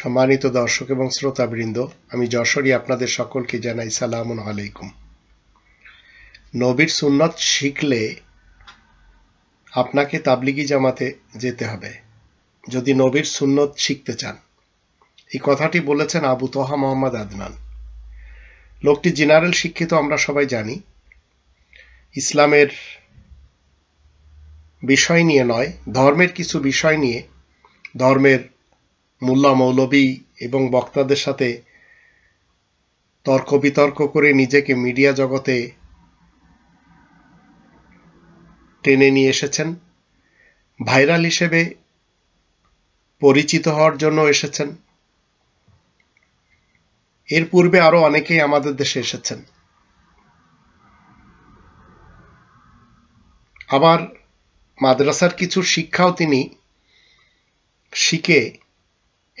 সম্মানিত দর্শক এবং শ্রোতাবৃন্দ আমি যশোরই আপনাদের সকলকে জানাই সালাম আলাইকুম নবীর সুন্নত শিখলে আপনাকে তাবলিগি জামাতে যেতে হবে যদি নবীর সুন্নত শিখতে চান এই কথাটি বলেছেন আবু তোহা মোহাম্মদ আদনান লোকটি জেনারেল শিক্ষিত আমরা সবাই জানি ইসলামের বিষয় নিয়ে নয় ধর্মের কিছু বিষয় নিয়ে ধর্মের মোল্লা মৌলবী এবং বক্তাদের সাথে তর্ক বিতর্ক করে নিজেকে মিডিয়া জগতে টেনে নিয়ে এসেছেন ভাইরাল হিসেবে পরিচিত হওয়ার জন্য এসেছেন এর পূর্বে আরো অনেকেই আমাদের দেশে এসেছেন আবার মাদ্রাসার কিছু শিক্ষাও তিনি শিখে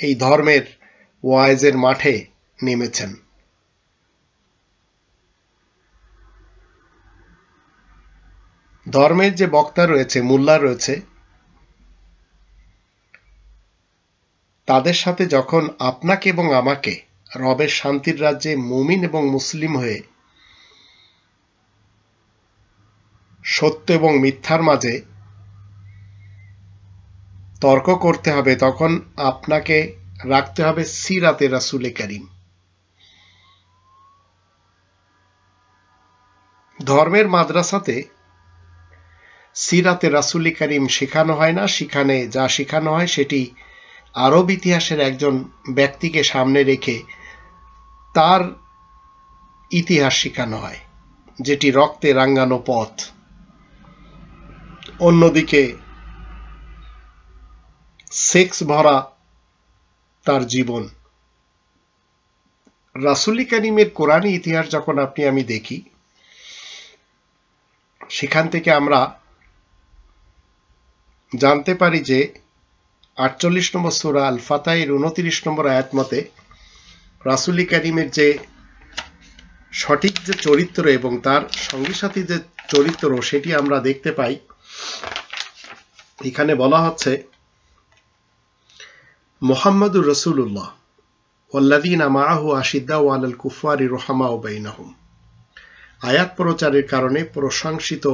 এই ধর্মের ওয়াইজের মাঠে নেমেছেন ধর্মের যে বক্তা রয়েছে মোল্লা রয়েছে তাদের সাথে যখন আপনাকে এবং আমাকে রবের শান্তির রাজ্যে মুমিন এবং মুসলিম হয়ে সত্য এবং মিথ্যার মাঝে তর্ক করতে হবে তখন আপনাকে রাখতে হবে সিরাতে রাসুলে করিম ধর্মের মাদ্রাসাতে সিরাতে রাসুলি করিম শেখানো হয় না সেখানে যা শেখানো হয় সেটি আরব ইতিহাসের একজন ব্যক্তিকে সামনে রেখে তার ইতিহাস শেখানো হয় যেটি রক্তে রাঙ্গানো পথ অন্যদিকে সেক্স ভরা তার জীবন রাসুলি কারিমের কোরআন ইতিহাস যখন আপনি আমি দেখি সেখান থেকে আমরা জানতে পারি যে আটচল্লিশ নম্বর সুরা আল ফাতাইয়ের উনত্রিশ নম্বর আয়াত মতে রাসুলি কারিমের যে সঠিক যে চরিত্র এবং তার সঙ্গে সাথী যে চরিত্র সেটি আমরা দেখতে পাই এখানে বলা হচ্ছে মোহাম্মদ রসুল্লাহ ওল্লাদিনা আমাহু আশিদ্দা আলাল কুফারি রোহামা ওবাইনাহুম আয়াত প্রচারের কারণে প্রশংসিত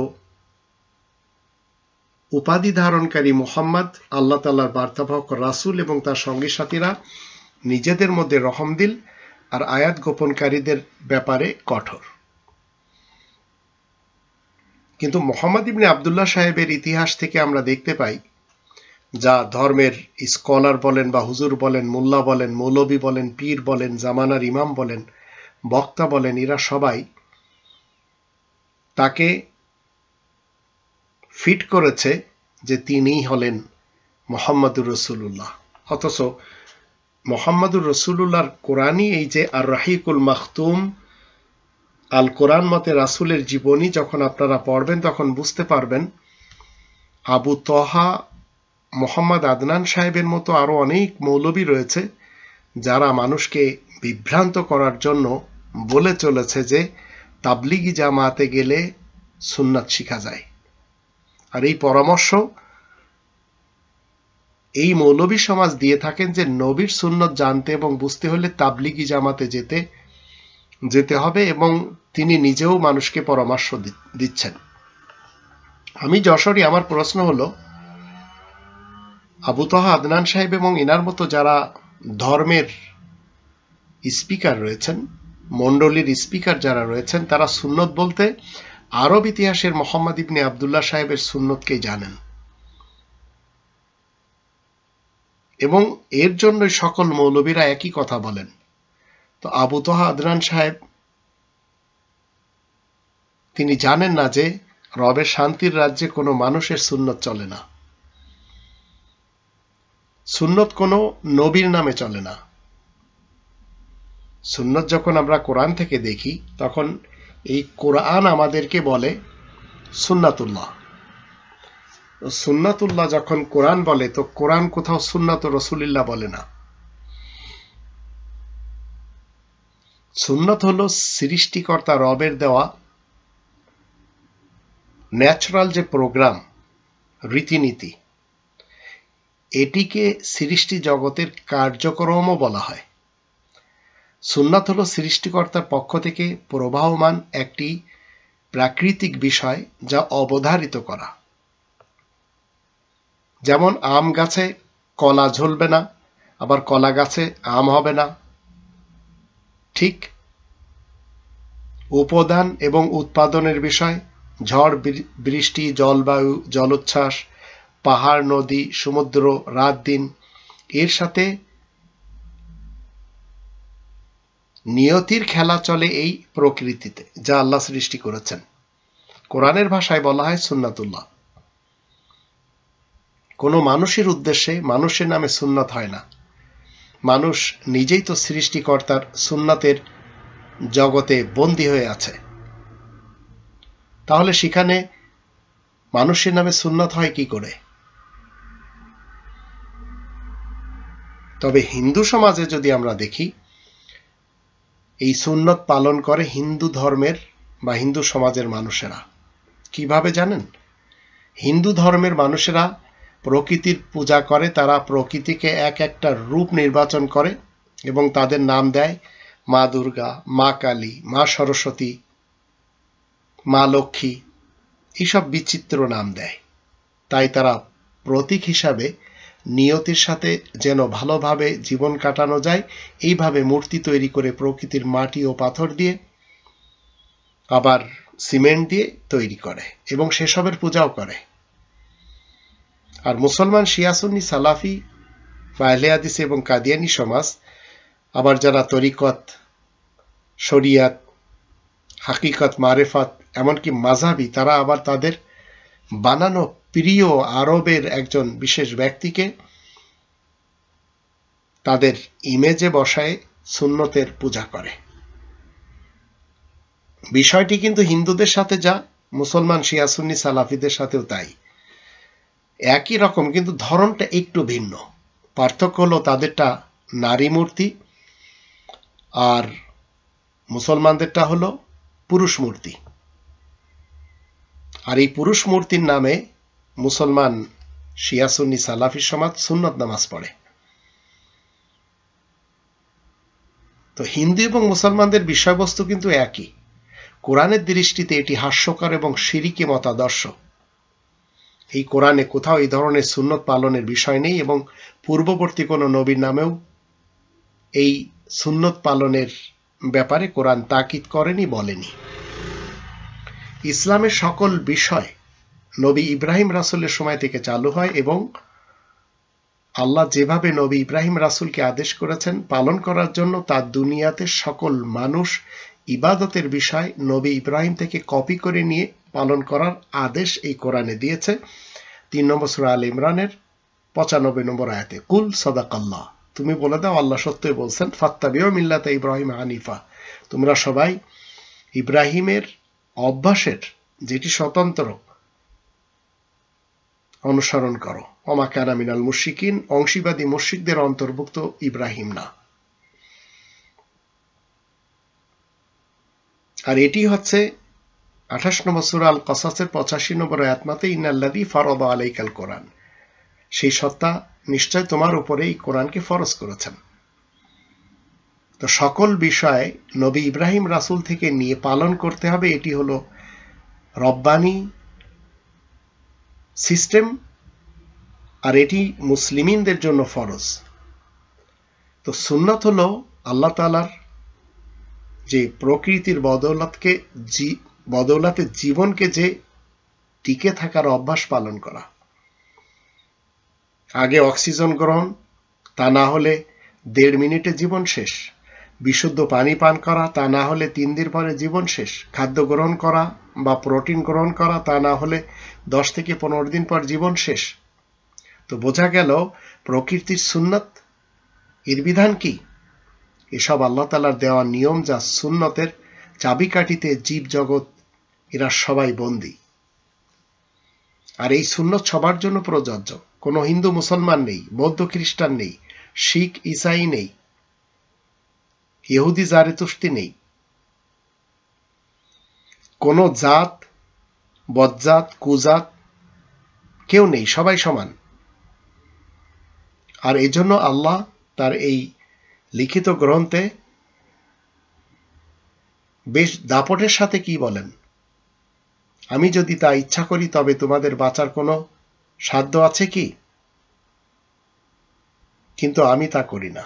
উপাধি ধারণকারী মোহাম্মদ আল্লাহ তাল্লার বার্তাবাহক রাসুল এবং তার সঙ্গী সাথীরা নিজেদের মধ্যে রহম দিল আর আয়াত গোপনকারীদের ব্যাপারে কঠোর কিন্তু মোহাম্মদ ইবনে আবদুল্লাহ সাহেবের ইতিহাস থেকে আমরা দেখতে পাই যা ধর্মের স্কলার বলেন বা হুজুর বলেন মোল্লা বলেন মৌলবী বলেন পীর বলেন জামানার ইমাম বলেন বক্তা বলেন এরা সবাই তাকে ফিট করেছে যে তিনিই হলেন মোহাম্মদুর রসুল্লাহ অথচ মোহাম্মদুর রসুল্লাহর কোরআনই এই যে আর রাহিকুল মাহতুম আল কোরআন মতে রাসুলের জীবনী যখন আপনারা পড়বেন তখন বুঝতে পারবেন আবু তহা মোহাম্মদ আদনান সাহেবের মতো আরও অনেক মৌলবী রয়েছে যারা মানুষকে বিভ্রান্ত করার জন্য বলে চলেছে যে তাবলিগি জামাতে গেলে সুন্নাত শিখা যায় আর এই পরামর্শ এই মৌলবী সমাজ দিয়ে থাকেন যে নবীর সুন্নত জানতে এবং বুঝতে হলে তাবলিগি জামাতে যেতে যেতে হবে এবং তিনি নিজেও মানুষকে পরামর্শ দিচ্ছেন আমি যশোরই আমার প্রশ্ন হলো আবু তহা আদনান সাহেব এবং এনার মতো যারা ধর্মের স্পিকার রয়েছেন মণ্ডলীর স্পিকার যারা রয়েছেন তারা সুন্নত বলতে আরব ইতিহাসের মোহাম্মদ ইবনে আবদুল্লাহ সাহেবের সুন্নতকেই জানেন এবং এর জন্য সকল মৌলবীরা একই কথা বলেন তো আবু তোহা আদনান সাহেব তিনি জানেন না যে রবের শান্তির রাজ্যে কোনো মানুষের সুন্নত চলে না সুন্নত কোনো নবীর নামে চলে না সুন্নত যখন আমরা কোরআন থেকে দেখি তখন এই কোরআন আমাদেরকে বলে সুন্নাতুল্লাহ সুন্নাতুল্লাহ যখন কোরআন বলে তো কোরআন কোথাও সুন্নাত রসুলিল্লাহ বলে না সুন্নত হল সৃষ্টিকর্তা রবের দেওয়া ন্যাচারাল যে প্রোগ্রাম রীতিনীতি এটিকে সৃষ্টি জগতের কার্যক্রমও বলা হয় সুন্নাত হল সৃষ্টিকর্তার পক্ষ থেকে প্রবাহমান একটি প্রাকৃতিক বিষয় যা অবধারিত করা যেমন আম গাছে কলা ঝুলবে না আবার কলা গাছে আম হবে না ঠিক উপদান এবং উৎপাদনের বিষয় ঝড় বৃষ্টি জলবায়ু জলোচ্ছ্বাস পাহাড় নদী সমুদ্র রাত দিন এর সাথে নিয়তির খেলা চলে এই প্রকৃতিতে যা আল্লাহ সৃষ্টি করেছেন কোরআনের ভাষায় বলা হয় সুন্নাতুল্লাহ কোনো মানুষের উদ্দেশ্যে মানুষের নামে সুন্নাত হয় না মানুষ নিজেই তো সৃষ্টিকর্তার সুন্নাতের জগতে বন্দী হয়ে আছে তাহলে সেখানে মানুষের নামে সুন্নাত হয় কি করে তবে হিন্দু সমাজে যদি আমরা দেখি এই সুন্নত পালন করে হিন্দু ধর্মের বা হিন্দু সমাজের মানুষেরা কিভাবে জানেন হিন্দু ধর্মের মানুষেরা প্রকৃতির পূজা করে তারা প্রকৃতিকে এক একটা রূপ নির্বাচন করে এবং তাদের নাম দেয় মা দুর্গা মা কালী মা সরস্বতী মা লক্ষ্মী এইসব বিচিত্র নাম দেয় তাই তারা প্রতীক হিসাবে নিয়তির সাথে যেন ভালোভাবে জীবন কাটানো যায় এইভাবে মূর্তি তৈরি করে প্রকৃতির মাটি ও পাথর দিয়ে আবার সিমেন্ট দিয়ে তৈরি করে এবং সেসবের পূজাও করে আর মুসলমান শিয়াসুন্নি সালাফি ফাহলে আদিস এবং কাদিয়ানি সমাজ আবার যারা তরিকত শরিয়াত হাকিকত মারেফাত এমনকি মাঝাবি তারা আবার তাদের বানানো প্রিয় আরবের একজন বিশেষ ব্যক্তিকে তাদের ইমেজে বসায় সুন্নতের পূজা করে বিষয়টি কিন্তু হিন্দুদের সাথে যা মুসলমান শিয়াসুন্নি সালাফিদের সাথেও তাই একই রকম কিন্তু ধরনটা একটু ভিন্ন পার্থক্য হলো তাদেরটা নারী মূর্তি আর মুসলমানদেরটা হলো পুরুষ মূর্তি আর এই পুরুষ মূর্তির নামে মুসলমান শিয়াসুন্নি সালাফি সমাজ সুন্নত নামাজ পড়ে তো হিন্দু এবং মুসলমানদের বিষয়বস্তু কিন্তু একই কোরআনের দৃষ্টিতে এটি হাস্যকর এবং সিরিকি মতাদর্শ এই কোরআনে কোথাও এই ধরনের সুন্নত পালনের বিষয় নেই এবং পূর্ববর্তী কোনো নবীর নামেও এই সুন্নত পালনের ব্যাপারে কোরআন তাকিদ করেনি বলেনি ইসলামের সকল বিষয় নবী ইব্রাহিম রাসুলের সময় থেকে চালু হয় এবং আল্লাহ যেভাবে নবী ইব্রাহিম রাসুলকে আদেশ করেছেন পালন করার জন্য তার দুনিয়াতে সকল মানুষ ইবাদতের বিষয় নবী ইব্রাহিম থেকে কপি করে নিয়ে পালন করার আদেশ এই কোরআনে দিয়েছে তিন নম্বর সুরা আল ইমরানের পঁচানব্বই নম্বর আয়াতে কুল সদাকাল্লাহ তুমি বলে দাও আল্লাহ সত্যই বলছেন ফাত্তাবিও মিল্লাতে ইব্রাহিম হানিফা তোমরা সবাই ইব্রাহিমের অভ্যাসের যেটি স্বতন্ত্র অনুসরণ করো অমাকানা মিনাল মুশিকিন অংশীবাদী মুশিকদের অন্তর্ভুক্ত ইব্রাহিম না আর এটি হচ্ছে আঠাশ নম্বর সুরা আল কসাসের পঁচাশি নম্বর আত্মাতে ইনাল্লাদি ফরদ আলাইকাল কোরআন সেই সত্তা নিশ্চয় তোমার উপরে এই কোরআনকে ফরজ করেছেন তো সকল বিষয় নবী ইব্রাহিম রাসুল থেকে নিয়ে পালন করতে হবে এটি হলো রব্বানি সিস্টেম আর এটি মুসলিমিনদের জন্য ফরজ তো সুন্নত হলো আল্লাহ তালার যে প্রকৃতির বদৌলতকে জি বদৌলতে জীবনকে যে টিকে থাকার অভ্যাস পালন করা আগে অক্সিজেন গ্রহণ তা না হলে দেড় মিনিটে জীবন শেষ বিশুদ্ধ পানি পান করা তা না হলে তিন দিন পরে জীবন শেষ খাদ্য গ্রহণ করা বা প্রোটিন গ্রহণ করা তা না হলে দশ থেকে পনেরো দিন পর জীবন শেষ তো বোঝা গেল প্রকৃতির সুন্নত এর বিধান কি এসব আল্লাহ তালার দেওয়া নিয়ম যা সুন্নতের চাবিকাঠিতে জীব জগৎ এরা সবাই বন্দী আর এই সুন্নত সবার জন্য প্রযোজ্য কোনো হিন্দু মুসলমান নেই বৌদ্ধ খ্রিস্টান নেই শিখ ইসাই নেই ইহুদি জারেতুষ্টি নেই কোন জাত বজ্জাত কুজাত কেউ নেই সবাই সমান আর এজন্য আল্লাহ তার এই লিখিত গ্রন্থে বেশ দাপটের সাথে কি বলেন আমি যদি তা ইচ্ছা করি তবে তোমাদের বাঁচার কোনো সাধ্য আছে কি কিন্তু আমি তা করি না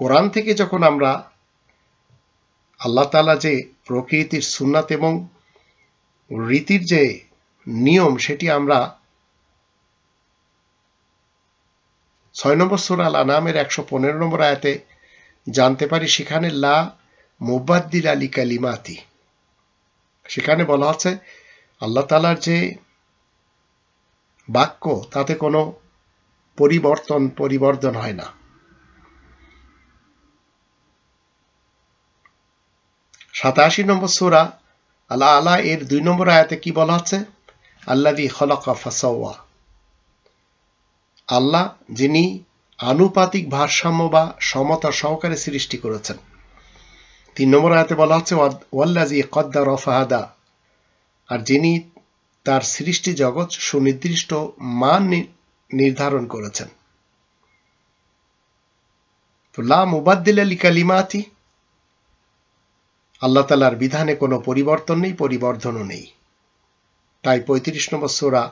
কোরআন থেকে যখন আমরা আল্লাহ তালা যে প্রকৃতির সুন্নাত এবং রীতির যে নিয়ম সেটি আমরা ছয় নম্বর আল আনামের একশো পনেরো নম্বর আয়াতে জানতে পারি সেখানে লা মোবাদ্দিল আলী কালিমাতি সেখানে বলা হচ্ছে আল্লাহ তালার যে বাক্য তাতে কোনো পরিবর্তন পরিবর্তন হয় না সাতাশি নম্বর সুরা আল্লাহ আলা এর দুই নম্বর আয়াতে কি বলা হচ্ছে আল্লাদি হলকা ফাসাওয়া আল্লাহ যিনি আনুপাতিক ভারসাম্য বা সমতা সহকারে সৃষ্টি করেছেন তিন নম্বর আয়াতে বলা হচ্ছে ওয়াল্লাজি কদ্দা রফাহাদা আর যিনি তার সৃষ্টি জগৎ সুনির্দিষ্ট মান নির্ধারণ করেছেন তো লা মুবাদ্দিল আলী কালিমাতি আল্লাহ তালার বিধানে কোনো পরিবর্তন নেই পরিবর্ধনও নেই তাই পঁয়ত্রিশ নম্বর সোরা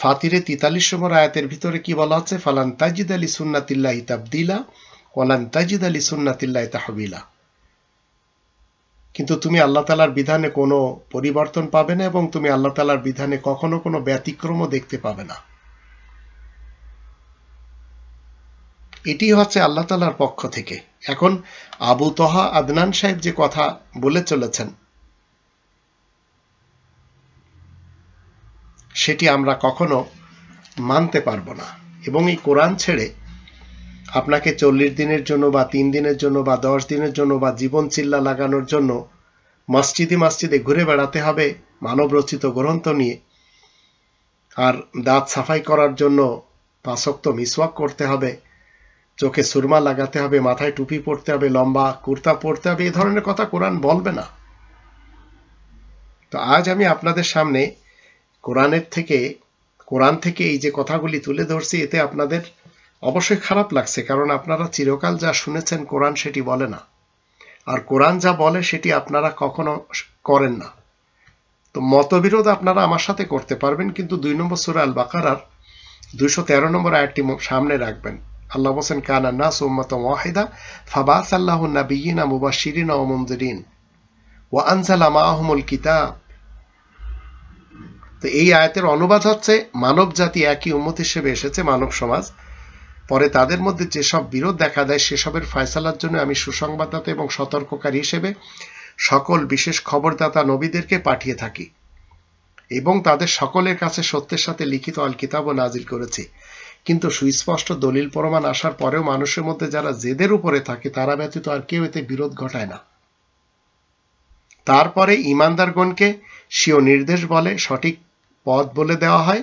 ফাতিরে তিতাল্লিশ নম্বর আয়াতের ভিতরে কি বলা হচ্ছে ফালান তাজিদ আলী সুন্নাতিল্লাহ ইতাবদিলা ওয়ালান তাজিদ আলী সুন্নাতিল্লাহ তাহবিলা কিন্তু তুমি আল্লাহ তালার বিধানে কোনো পরিবর্তন পাবে না এবং তুমি আল্লাহ তালার বিধানে কখনো কোনো ব্যতিক্রমও দেখতে পাবে না এটি হচ্ছে আল্লাহ তালার পক্ষ থেকে এখন আবু তহা আদনান সাহেব যে কথা বলে চলেছেন সেটি আমরা কখনো মানতে পারবো না এবং এই কোরআন ছেড়ে আপনাকে চল্লিশ দিনের জন্য বা তিন দিনের জন্য বা দশ দিনের জন্য বা জীবন চিল্লা লাগানোর জন্য মসজিদে মসজিদে ঘুরে বেড়াতে হবে মানব রচিত গ্রন্থ নিয়ে আর দাঁত সাফাই করার জন্য পাশক্ত মিসওয়াক করতে হবে চোখে সুরমা লাগাতে হবে মাথায় টুপি পরতে হবে লম্বা কুর্তা পরতে হবে এ ধরনের কথা কোরআন বলবে না তো আজ আমি আপনাদের সামনে কোরআনের থেকে কোরআন থেকে এই যে কথাগুলি তুলে ধরছি এতে আপনাদের অবশ্যই খারাপ লাগছে কারণ আপনারা চিরকাল যা শুনেছেন কোরআন সেটি বলে না আর কোরআন যা বলে সেটি আপনারা কখনো করেন না তো মতবিরোধ আপনারা আমার সাথে করতে পারবেন কিন্তু দুই নম্বর সুরাল আল বাকারার দুইশো তেরো নম্বর আয়টি সামনে রাখবেন আল্লাহ বলছেন কানা নাস উম্মাতাম ওয়াহিদা ফাবাস আল্লাহ নাবিয়িনা মুবাশশিরিন ওয়া মুনজিরিন ওয়া আনজালা মাআহুমুল কিতাব তো এই আয়াতের অনুবাদ হচ্ছে মানব জাতি একই উম্মত হিসেবে এসেছে মানব সমাজ পরে তাদের মধ্যে যেসব বিরোধ দেখা দেয় সেসবের ফয়সালার জন্য আমি সুসংবাদদাতা এবং সতর্ককারী হিসেবে সকল বিশেষ খবরদাতা নবীদেরকে পাঠিয়ে থাকি এবং তাদের সকলের কাছে সত্যের সাথে লিখিত আল কিতাবও নাজিল করেছি কিন্তু সুস্পষ্ট দলিল প্রমাণ আসার পরেও মানুষের মধ্যে যারা জেদের উপরে থাকে তারা ব্যতীত আর কেউ এতে বিরোধ ঘটায় না তারপরে ইমানদারগণকে স্বীয় নির্দেশ বলে সঠিক পথ বলে দেওয়া হয়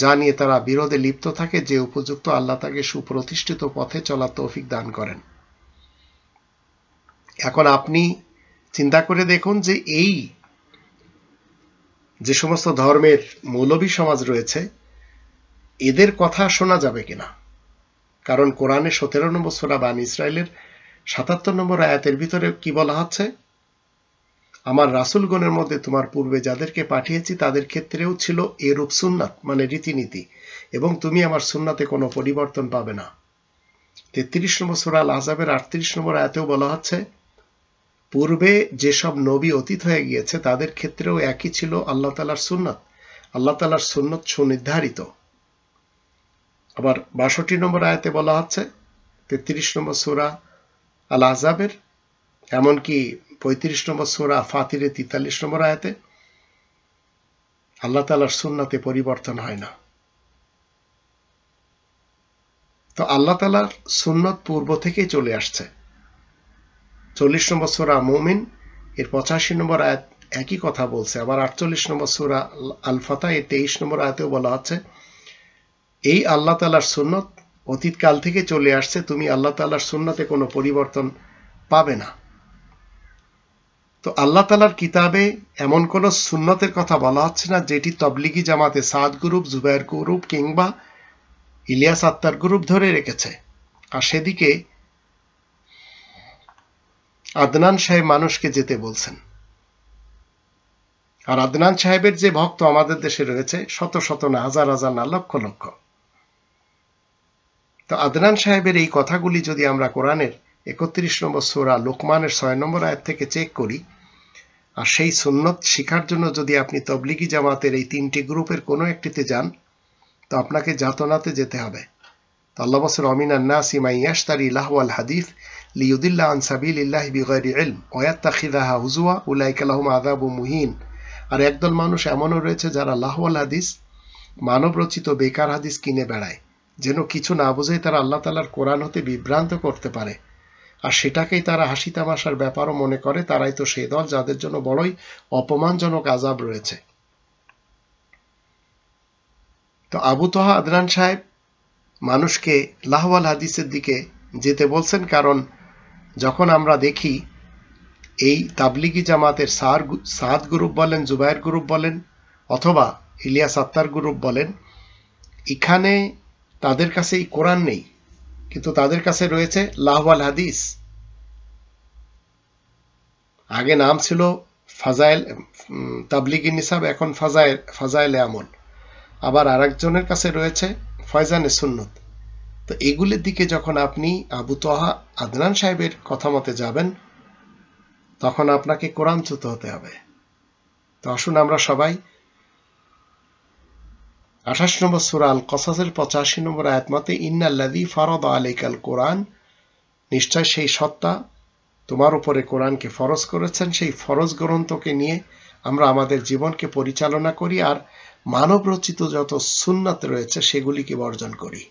যা নিয়ে তারা বিরোধে লিপ্ত থাকে যে উপযুক্ত আল্লাহ তাকে সুপ্রতিষ্ঠিত পথে চলার তৌফিক দান করেন এখন আপনি চিন্তা করে দেখুন যে এই যে সমস্ত ধর্মের মৌলবী সমাজ রয়েছে এদের কথা শোনা যাবে কিনা কারণ কোরআনে সতেরো নম্বর সোরা বান ইসরায়েলের সাতাত্তর নম্বর আয়াতের ভিতরে কি বলা হচ্ছে আমার রাসুলগণের মধ্যে তোমার পূর্বে যাদেরকে পাঠিয়েছি তাদের ক্ষেত্রেও ছিল এরূপ সুন্নাত মানে রীতিনীতি এবং তুমি আমার সুননাতে কোনো পরিবর্তন পাবে না তেত্রিশ নম্বর সোরা আহজাবের আটত্রিশ নম্বর আয়াতেও বলা হচ্ছে পূর্বে যেসব নবী অতীত হয়ে গিয়েছে তাদের ক্ষেত্রেও একই ছিল আল্লাহ তালার সুন্নাত আল্লাহ তালার সুন্নত সুনির্ধারিত আবার বাষট্টি নম্বর আয়তে বলা হচ্ছে তেত্রিশ নম্বর সুরা আল আজাবের এমনকি পঁয়ত্রিশ নম্বর সুরা ফাতিরে তেতাল্লিশ নম্বর আয়তে আল্লাহ তালার সুন্নাতে পরিবর্তন হয় না তো আল্লাহ তালার সুন্নত পূর্ব থেকেই চলে আসছে চল্লিশ নম্বর সুরা মুমিন এর পঁচাশি নম্বর আয়াত একই কথা বলছে আবার আটচল্লিশ নম্বর সুরা আল ফাতা এর তেইশ নম্বর আয়াতেও বলা হচ্ছে এই আল্লাহ তালার সুন্নত অতীতকাল থেকে চলে আসছে তুমি আল্লাহ তালার সুন্নতে কোনো পরিবর্তন পাবে না তো আল্লাহ তালার কিতাবে এমন কোনো সুন্নতের কথা বলা হচ্ছে না যেটি তবলিগি জামাতে সাদ গ্রুপ জুবায়ের গ্রুপ কিংবা ইলিয়াস আত্মার গ্রুপ ধরে রেখেছে আর সেদিকে আদনান সাহেব মানুষকে যেতে বলছেন আর আদনান সাহেবের যে ভক্ত আমাদের দেশে রয়েছে শত শত না হাজার হাজার না লক্ষ লক্ষ তো আদনান সাহেবের এই কথাগুলি যদি আমরা কোরআনের একত্রিশ নম্বর সোরা লোকমানের ছয় নম্বর আয়ের থেকে চেক করি আর সেই সুন্নত শিখার জন্য যদি আপনি তবলিগি জামাতের এই তিনটি গ্রুপের কোনো একটিতে যান তো আপনাকে যাতনাতে যেতে হবে তো আল্লাহ বসর অমিনান নাস ইমাইয়াস তার আল হাদিফ লিউদুল্লাহ আনসাবিল ইল্লাহ বিগৈর ইলম ওয়াত তাখিদাহা হুজুয়া উলাইকালাহম আদাবু মুহিন আর একদল মানুষ এমনও রয়েছে যারা লাহওয়াল হাদিস মানব রচিত বেকার হাদিস কিনে বেড়ায় যেন কিছু না বুঝেই তারা আল্লাহ তালার কোরআন হতে বিভ্রান্ত করতে পারে আর সেটাকেই তারা হাসি তামাশার ব্যাপারও মনে করে তারাই তো সেই দল যাদের জন্য বড়ই অপমানজনক আজাব রয়েছে তো আবু তোহা আদরান সাহেব মানুষকে লাহওয়াল হাদিসের দিকে যেতে বলছেন কারণ যখন আমরা দেখি এই তাবলিগি জামাতের সার সাদ গ্রুপ বলেন জুবায়ের গ্রুপ বলেন অথবা ইলিয়াস আত্মার গ্রুপ বলেন এখানে তাদের কাছে এই কোরআন নেই কিন্তু তাদের কাছে রয়েছে লাহওয়াল হাদিস আগে নাম ছিল ফাজাইল তাবলিগি নিসাব এখন ফাজাইল ফাজাইল আমল আবার আরেকজনের কাছে রয়েছে ফয়জানে সুন্নত তো এগুলির দিকে যখন আপনি আবু তোহা আদনান সাহেবের কথা মতে যাবেন তখন আপনাকে কোরআনচ্যুত হতে হবে তো আসুন আমরা সবাই আঠাশ নম্বর সুরা আল কসাসের পঁচাশি নম্বর আয়াতমাতে ইন্নাল্লাদি ফরদ আলিকাল কোরআন নিশ্চয় সেই সত্তা তোমার উপরে কোরআনকে ফরজ করেছেন সেই ফরজ গ্রন্থকে নিয়ে আমরা আমাদের জীবনকে পরিচালনা করি আর মানব রচিত যত সুন্নাত রয়েছে সেগুলিকে বর্জন করি